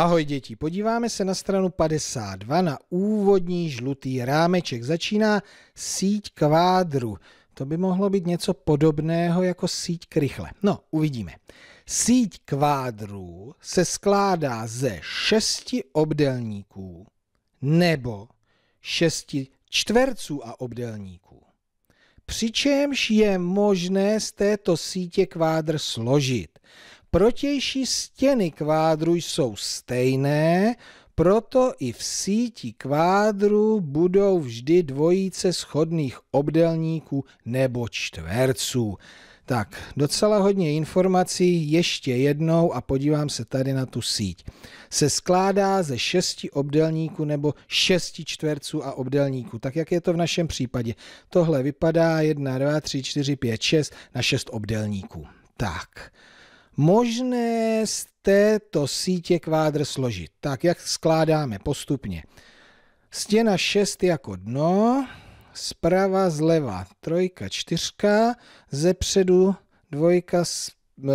Ahoj děti, podíváme se na stranu 52 na úvodní žlutý rámeček. Začíná síť kvádru. To by mohlo být něco podobného jako síť krychle. No, uvidíme. Síť kvádru se skládá ze šesti obdelníků nebo šesti čtverců a obdelníků. Přičemž je možné z této sítě kvádr složit. Protější stěny kvádru jsou stejné, proto i v síti kvádru budou vždy dvojice schodných obdelníků nebo čtverců. Tak, docela hodně informací, ještě jednou a podívám se tady na tu síť. Se skládá ze šesti obdelníků nebo šesti čtverců a obdelníků, tak jak je to v našem případě. Tohle vypadá 1, 2, 3, 4, 5, 6 na šest obdelníků. Tak, možné z této sítě kvádr složit. Tak, jak skládáme postupně. Stěna 6 jako dno, zprava, zleva, trojka, čtyřka, ze předu dvojka,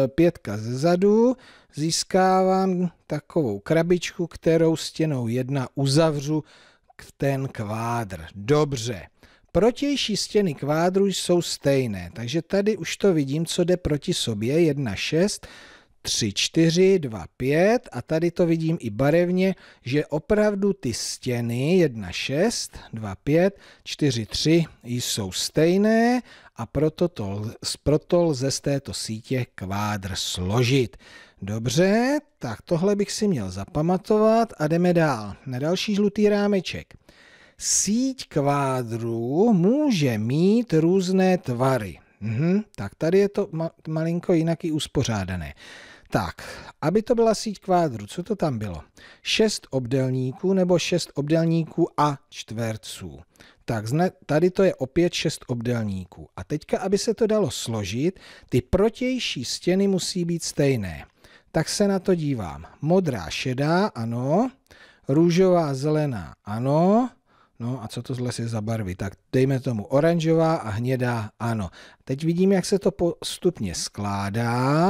e, pětka ze zadu, získávám takovou krabičku, kterou stěnou 1 uzavřu ten kvádr. Dobře. Protější stěny kvádru jsou stejné, takže tady už to vidím, co jde proti sobě, 1, 6, 3, 4, 2, 5 a tady to vidím i barevně, že opravdu ty stěny 1, 6, 2, 5, 4, 3 jsou stejné a proto, to, proto lze z této sítě kvádr složit. Dobře, tak tohle bych si měl zapamatovat a jdeme dál na další žlutý rámeček síť kvádru může mít různé tvary. Mhm, tak tady je to ma- malinko jinak i uspořádané. Tak, aby to byla síť kvádru, co to tam bylo? Šest obdelníků nebo šest obdelníků a čtverců. Tak tady to je opět šest obdelníků. A teďka, aby se to dalo složit, ty protější stěny musí být stejné. Tak se na to dívám. Modrá šedá, ano. Růžová zelená, ano. No a co to zle si zabarví? Tak dejme tomu oranžová a hnědá, ano. Teď vidím, jak se to postupně skládá.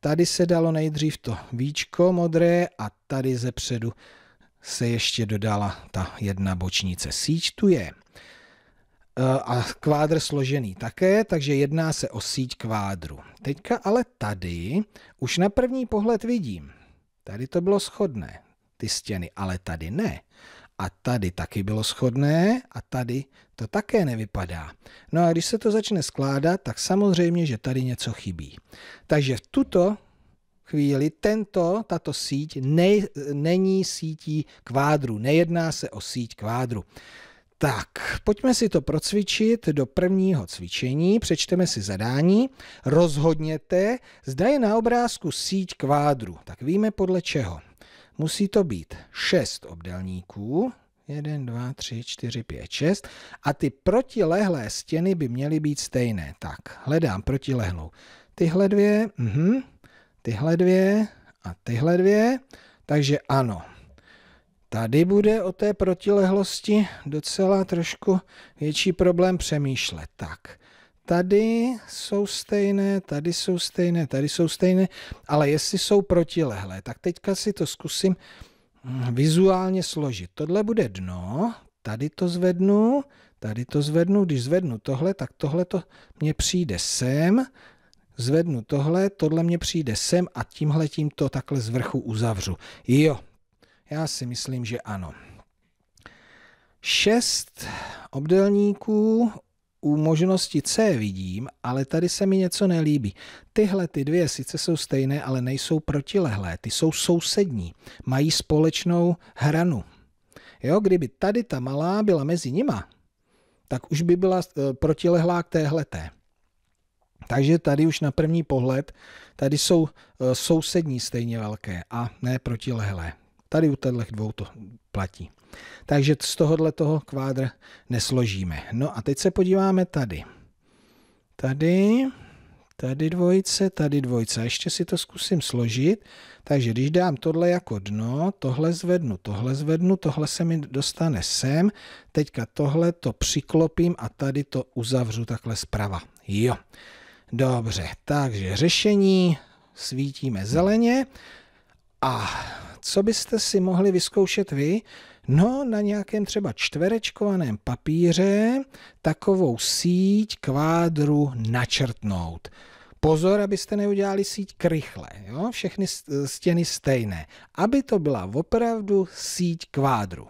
Tady se dalo nejdřív to víčko modré a tady ze předu se ještě dodala ta jedna bočnice. Síť tu je. E, a kvádr složený také, takže jedná se o síť kvádru. Teďka ale tady už na první pohled vidím. Tady to bylo schodné, ty stěny, ale tady ne a tady taky bylo schodné a tady to také nevypadá. No a když se to začne skládat, tak samozřejmě, že tady něco chybí. Takže v tuto chvíli tento, tato síť ne, není sítí kvádru, nejedná se o síť kvádru. Tak, pojďme si to procvičit do prvního cvičení, přečteme si zadání, rozhodněte, zda je na obrázku síť kvádru. Tak víme podle čeho musí to být 6 obdelníků, 1, 2, 3, 4, 5, 6 a ty protilehlé stěny by měly být stejné. Tak, hledám protilehlou. Tyhle dvě, mhm, tyhle dvě a tyhle dvě, takže ano. Tady bude o té protilehlosti docela trošku větší problém přemýšlet. Tak, tady jsou stejné, tady jsou stejné, tady jsou stejné, ale jestli jsou protilehlé, tak teďka si to zkusím hm, vizuálně složit. Tohle bude dno, tady to zvednu, tady to zvednu, když zvednu tohle, tak tohle to mě přijde sem, zvednu tohle, tohle mě přijde sem a tímhle tím to takhle z vrchu uzavřu. Jo, já si myslím, že ano. Šest obdelníků u možnosti C vidím, ale tady se mi něco nelíbí. Tyhle ty dvě sice jsou stejné, ale nejsou protilehlé, ty jsou sousední, mají společnou hranu. Jo, kdyby tady ta malá byla mezi nima, tak už by byla eh, protilehlá k téhleté. Takže tady už na první pohled, tady jsou eh, sousední stejně velké a ne protilehlé. Tady u těchto dvou to platí. Takže z tohohle toho kvádr nesložíme. No a teď se podíváme tady. Tady, tady dvojice, tady dvojice. ještě si to zkusím složit. Takže když dám tohle jako dno, tohle zvednu, tohle zvednu, tohle se mi dostane sem. Teďka tohle to přiklopím a tady to uzavřu takhle zprava. Jo. Dobře, takže řešení svítíme zeleně a co byste si mohli vyzkoušet vy? No, na nějakém třeba čtverečkovaném papíře takovou síť kvádru načrtnout. Pozor, abyste neudělali síť krychle, jo? všechny stěny stejné, aby to byla opravdu síť kvádru.